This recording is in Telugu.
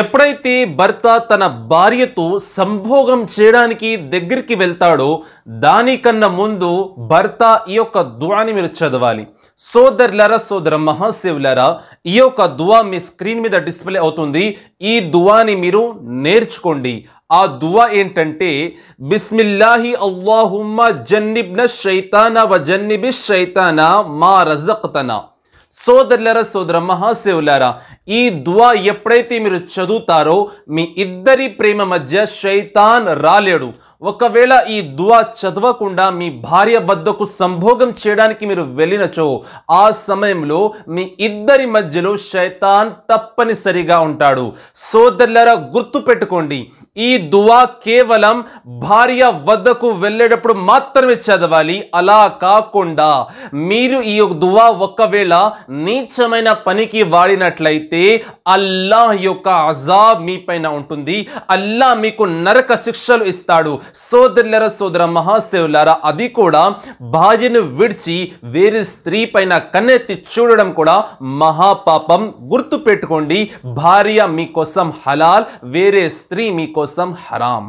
ఎప్పుడైతే భర్త తన భార్యతో సంభోగం చేయడానికి దగ్గరికి వెళ్తాడో దానికన్నా ముందు భర్త ఈ యొక్క దువాని మీరు చదవాలి సోదరులరా సోదర మహాశివులరా ఈ యొక్క దువా మీ స్క్రీన్ మీద డిస్ప్లే అవుతుంది ఈ దువాని మీరు నేర్చుకోండి ఆ దువా ఏంటంటే బిస్మిల్లాహి అల్లాహుమ్మ జన్నిబ్న శైతానా వ జన్నిబి శైతానా మా రజక్తనా సోదరులరా సోదర మహాశివులారా ఈ దువా ఎప్పుడైతే మీరు చదువుతారో మీ ఇద్దరి ప్రేమ మధ్య శైతాన్ రాలేడు ఒకవేళ ఈ దువా చదవకుండా మీ భార్య వద్దకు సంభోగం చేయడానికి మీరు వెళ్ళినచో ఆ సమయంలో మీ ఇద్దరి మధ్యలో శైతాన్ తప్పనిసరిగా ఉంటాడు సోదరులరా గుర్తుపెట్టుకోండి ఈ దువా కేవలం భార్య వద్దకు వెళ్ళేటప్పుడు మాత్రమే చదవాలి అలా కాకుండా మీరు ఈ దువా ఒకవేళ నీచమైన పనికి వాడినట్లయితే అల్లాహ్ యొక్క అజాబ్ పైన ఉంటుంది అల్లా మీకు నరక శిక్షలు ఇస్తాడు సోదరులర సోదర మహాశివులారా అది కూడా భార్యను విడిచి వేరే స్త్రీ పైన కన్నెత్తి చూడడం కూడా మహాపాపం గుర్తు పెట్టుకోండి భార్య మీకోసం హలాల్ వేరే స్త్రీ మీకోసం హరాం